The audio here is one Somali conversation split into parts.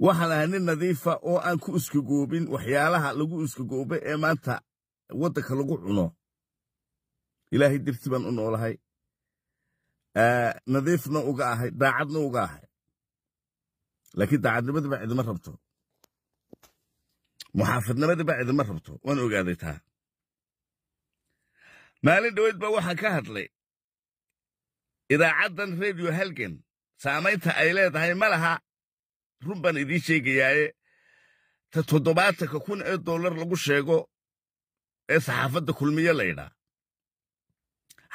waxaan wahalaanin nadiifa oo aan ku iskagoobin waxyaalaha lagu iskagooba ee maanta waddanka lagu cuno ilaahay dirti baan u noolahay nadiifna uga ahay daacadna uga ahay laakiin daacadnimadiiba cidima rabto muxaafidnimadiiba cidima rabto waan ogaaday taa maalin dhoweyd ba waxaan ka hadlay idaacaddan rediyo halgan saamaynta ay leedahay ma laha run baan idiin sheegayaaye ta toddobaatanka kun ee dollar lagu sheego ee saxaafadda kulmiye la laydhaa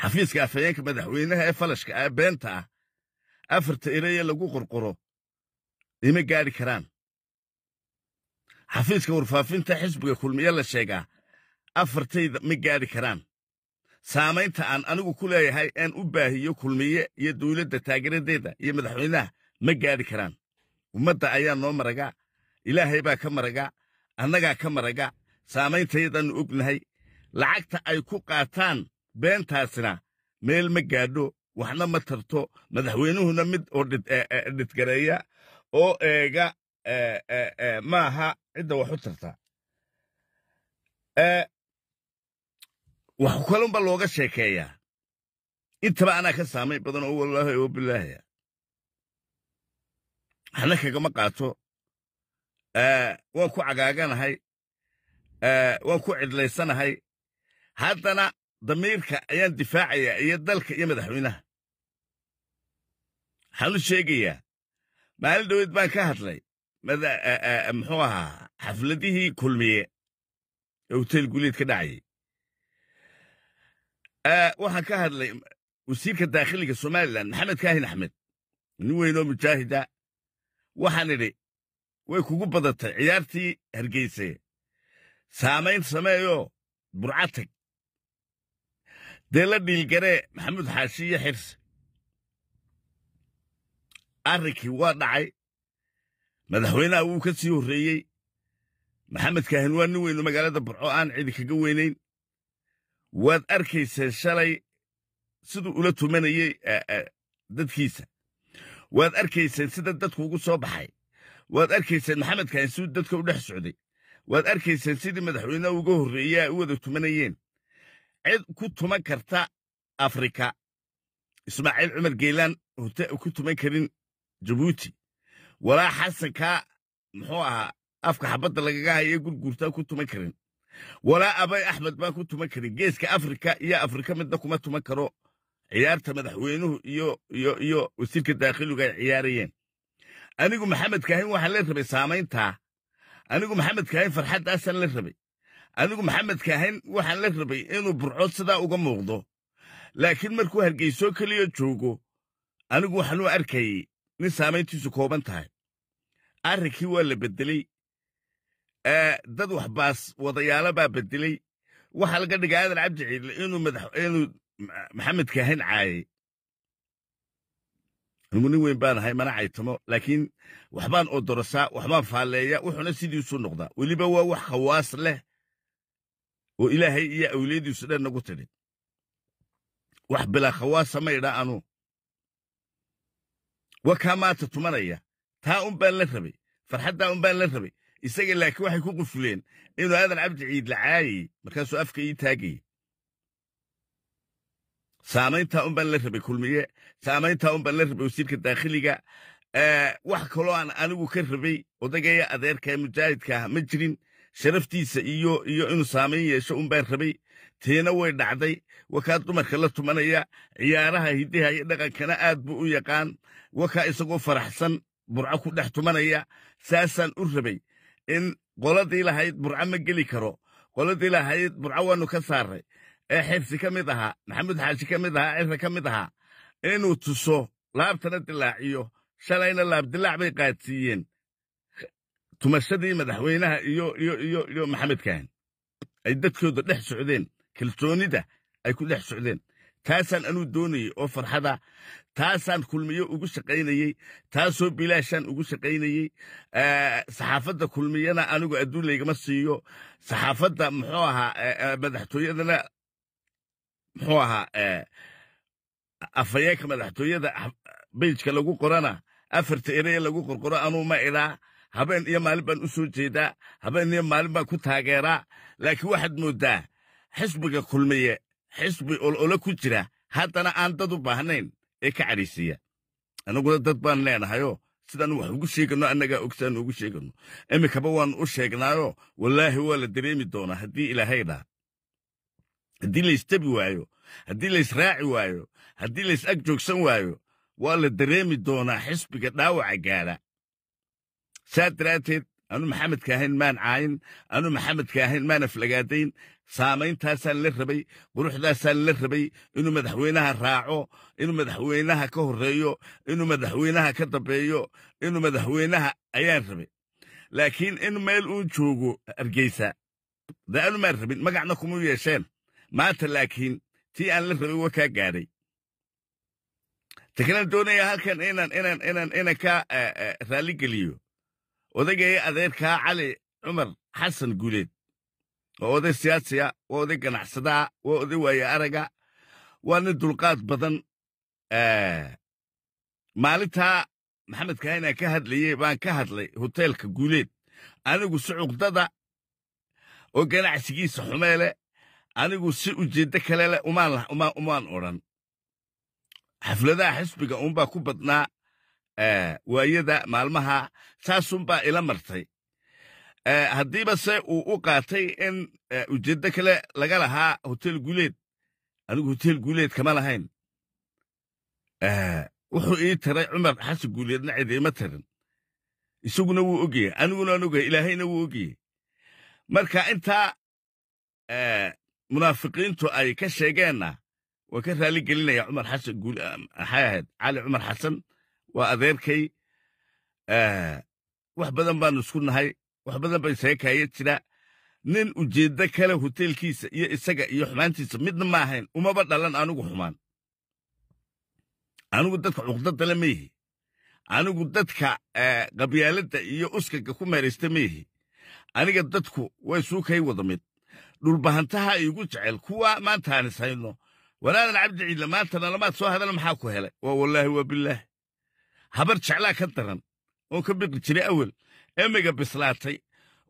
xafiiska afhayeenka madaxweynaha ee falashka ah beenta ah afarta ereye lagu qorqoro ima gaadhi karaan xafiiska warfaafinta xisbiga kulmiye la sheegaa afartayda ma gaadhi karaan saamaynta aan anigu ku leeyahay aan u baahiyo kulmiye iyo dawladda taageeradeeda iyo madaxweynaha ma gaadhi karaan ummadda ayaa noo maraga ilaahay baa ka maraga annagaa ka maraga saamayntayadaanu ognahay lacagta ay ku qaataan beentaasina meel ma gaadho waxna ma tarto madaxweynuhuna mid oo dhidgareeya e, e, oo eega e, maaha cidda wax u tarta wax kalunba looga sheekeeyaa intaba anaa ka saamayn badan oo wallaahi oo bilaahiya waxna kagama qaato eh, waan ku cagaaganahay eh, waan ku cidlaysanahay haddana damiirka ayaan difaacayaa iyo dalka iyo madaxweynaha waxaan u sheegayaa maalin dhaweyd baan ka hadlay eh, muxuu ahaa xafladihii kulmiye ee hoteel guuleed ka dhacayay waxaan ka hadlay wasiirka daakhiliga somalilan maxamed kaahin axmed nin weynoo mujaahida waxaan idhi way kugu badatay ciyaartii hargeyse saamayn sameeyo burca teg dee la dhiilgaree maxamuud xaashi iyo xirse arrinkii waa dhacay madaxweynaha wuu ka sii horreeyey maxamed kaahin waa nin weyno magaalada burco aan cidi kaga weynayn waad arkayseen shalay siduu ula tumanayey eh, eh, dadkiisa waad arkayseen sida dadku ugu soo baxay waad arkayseen maxamed kaansuud dadka u dhex socday waad arkayseen sidii madaxweyneha uga horreeyaa u wada tumanayeen cid ku tuman karta afrika ismaaciil cumar geelaan horte ku tuman karin jabuuti walaa xasankaa muxuu ahaa afka xabadda lagaga hayee gurguurtaa ku tuman karin walaa abay axmed baan ku tuman karin geeska afrika iyo afrika midna kuma tuman karo ciyaarta madaxweynuhu iyo iyo iyo wasiirka daakhiligu ay ciyaarayeen anigu maxamed kaahin waxaan la rabay saamayntaa anigu maxamed kaahin farxaddaasaan la rabay anigu maxamed kaahin waxaan la rabay inuu burcood sidaa uga muuqdo laakiin markuu hargeyso keliya joogo anigu waxaan u arkayey nin saamayntiisu kooban tahay arrinkii waa la beddeley dad waxbaas wadayaalo baa beddeley waxaa laga dhigay aadan cabdi ciidle inuu madax inuu maxamed kaahin caaye anigu nin weyn baan ahay mana caytamo laakiin waxbaan oodorosaa waxbaan faalleeya wuxuuna sidiisuu noqdaa weliba waa wax khawaas leh oo ilaahay iyo awliyadiisu dhan nagu tidhi wax bilaa khawaasa ma idha anuu wa kaa maanta tumanaya taa un baan la rabay farxaddaa un baan la rabay isaga laakiin waxay ku qufuleen inuu aadan cabdi ciid la caayey markaasuu afka ii taagayey saamaynta unbaan la rabay kulmiye saamaynta unbaan la rabay wasiirka daakhiliga wax kaloo aan anigu ka rabay odagaya adeerkae mujaahidka ah ma jirin sharaftiisa iyo iyo inuu saamayn yeesho unbaan rabay tiina way dhacday wakaa dumarka la tumanaya ciyaaraha hiddaha iyo dhaqankana aad buu u yaqaan wakaa isagoo faraxsan burco ku dhex tumanaya saasaan u rabay in qoladii lahayd burco ma geli karo qoladii lahayd burco waannu ka saarray ee xifsi ka mid ahaa maxamuud xaashi ka mid ahaa cise ka mid ahaa inuu tuso laabtana dilaaciyo shalayna laabdilaac bay qaadsiiyeen tumashadii madaxweynaha iyo iyo iyo iyo maxamedkaan ay dadkooda dhex socdeen kalsoonida ay ku dhex socdeen taasaan anuu doonayey oo farxada taasaan kulmiyo ugu shaqaynayey taasoo bilaashaan ugu shaqaynayey saxaafadda kulmiyana anigu adduunlaygama siiyo saxaafadda muxuu ahaa madaxtooyadana muxuu ahaa eh, afhayeenka madaxtooyada beyjka ah, lagu qorana afarta ereye lagu qorqoro anuu ma idhaa habeen iyo maalin baan u soo jeedaa habeen iyo maalin baan ku taageeraa laakiin waxaad mooddaa xisbiga kulmiye xisbi olola ku jira haddana aan dad u baahnayn ee ka cadhaysiiya annaguna dad baan leenahayoo sidaan wax ugu sheegano annagaa ogsaanu ugu sheeganno iminkaba waannu u sheegnaayo wallaahi waa la dareemi doonaa haddii ilaahay dhaa haddii laystebi waayo haddii laysraaci waayo haddii lays ag joogsan waayo waa la dareemi doonaa xisbiga dhaawaca gaadha saa daraadteed anu maxamedka ahayn maan caayin anu maxamedka ahayn maan aflagaadayn saamayntaasaan la rabay quruxdaasaan la rabay inuu madaxweynaha raaco inuu madaxweynaha ka horreeyo inuu madaxweynaha ka dambeeyo inuu madaxweynaha ayaan rabay laakiin in meel uu joogo hargeysa dee anu maan rabin magacna kumuu yeesheen maanta laakiin tii aan la rabay waa kaa gaadhay takana doonaya halkan inaan inaan ka eh, eh, raalli geliyo odagaya adeerkaa cali cumar xasan guuleed waa oday siyaasiya waa oday ganacsadaa waa oday waaye araga waana dulqaad badan eh, maalintaa maxamed kahinaan ka hadlayey baan ka hadlay hoteelka guuleed anigu sucuqdada oo ganacsigiisa xumeele anigu si ujeeddo kalele umaan odhan xafladaha xisbiga uunbaa ku badnaa eh, waayada maalmaha saasunbaa ila martay eh, haddiiba se uu u qaatay in eh, ujeeddo kale laga lahaa hotel guuleed anigu hotel guuleed kama lahayn wuxuu ii taray cumar xasan guuleedna cidiima tarin isaguna wuu ogyahay aniguna aan ilaahayna wuu ogyahay marka intaa munaafiqiintu ay ka sheegeenna waa ka gelinaya cumar xasan guul ah, maxay ahayd cali cumar xasan waa adeerkay eh, wax badan baanu isku nahay wax badan bay seekaaye jira nin ujeeddo kale hoteelkiisa iyo isaga iyo xumaantiisa midna ma ahayn umaba dhalan anigu xumaan anigu dadka cuqdadale maihi anigu dadka eh, qabyaaladda iyo uskaga ku meeraysta maihi aniga dadku way suukay wada mid dhulbahantaha iigu jecel kuwa maantaanis hayno walaadan cabdi ciidle maanta nalamaad soo hadala maxaa ku helay waa wallaahi waa bilaahi habar jeclaa ka daran oon ka biqi jiray awel emeyga bislaatay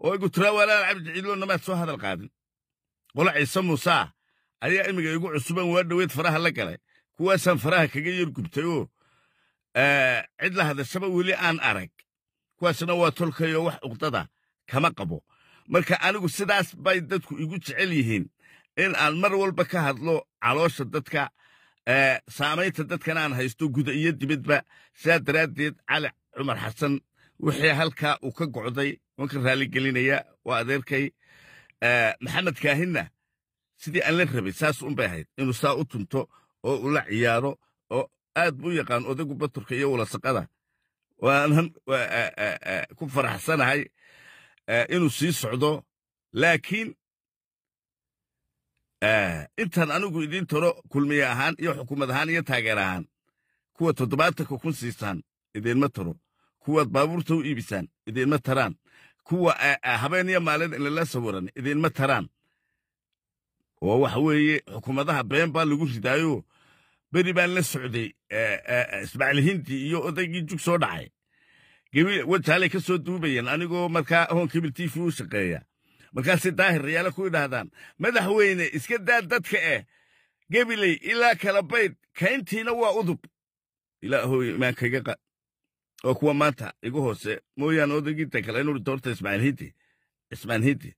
oo igu tiraa walaadan cabdi ciidloo namaad soo hadal qaadin qola ciise muusaa ah ayaa imiga igu cusuban waa dhoweed faraha la galay kuwaasaan faraha kaga yargubtay oo eh, cid la hadashaba weli aan arag kuwaasna waa tolkayo wax uqdada kama qabo marka anigu sidaas bay dadku igu jecel yihiin in aan mar walba ka hadlo caloosha dadka saamaynta dadkan aan haysto guda iyo dibadba sidaa daraaddeed cali cumar xasan wixii halkaa uu ka gocday wanka raaligelinaya waa adeerkay maxamed kaahinna sidii aan la rabay saas unbay ahayd inuu saa u tunto oo ula ciyaaro oo aad buu yaqaan odaygu baturka iyo wulasaqada waanan ku faraxsanahay inuu sii socdo laakiin intan anigu idiin taro kulmiye ahaan iyo xukuumad ahaan iyo taageer ahaan kuwa toddobaatanka kun siisaan idiinma taro kuwaad baabuurta u iibisaan idiinma taraan kuwa habeen iyo maalin inlala sawiran idiinma taraan oo waxa weeye xukuumadaha been baa lagu ridaayo beri baan la socday ismaaciil iyo odaygii jug soo dhacay gebiil wajaalay ka soo duubayeen anigoo markaa hoonkebil t v u shaqeeya markaasay daahir rayaale ku yidhaahdaan madaxweyne iska daa dadka eh gebiley ilaa kala bayd kayntiina waa udub ilaahoy imaankayga qad oo kuwa maanta igu hoose mooyaane odaygiinta kale inuu doorta ismaaiilhiiti ismaaiilhiiti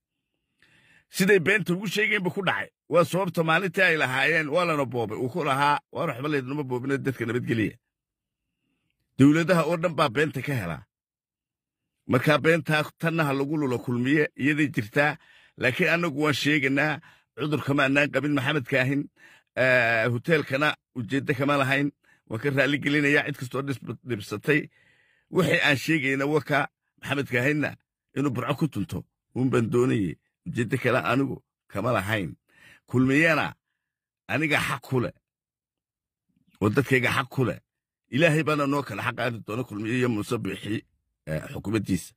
siday beenta ugu sheegeenba ku dhacay waa sababta maalintii ay lahaayeen waa lana boobay uu ku lahaa waan waxba laydinuma boobina dadka nabadgeliya dowladaha oo dhan baa beenta ka helaa markaa beentaa tanna ha lagu lulo kulmiye iyaday jirtaa laakiin annagu waan sheegaynaa cudur kama qabin maxamedka ahin eh, hoteelkana ujeeddo kama lahayn waan ka raalli gelinayaa cid kastoo dhibsatay wixii aan sheegayna waka maxamedka ahinna inuu burco ku tunto uun baan doonaye ujeeddo kale anigu kama lahayn kulmiyana aniga xaq ku leh oo dadkayga xaq ku leh ilaahay baana noo kale xaqaadi doona kulmiye iyo munsabixii xukuumaddiisa eh,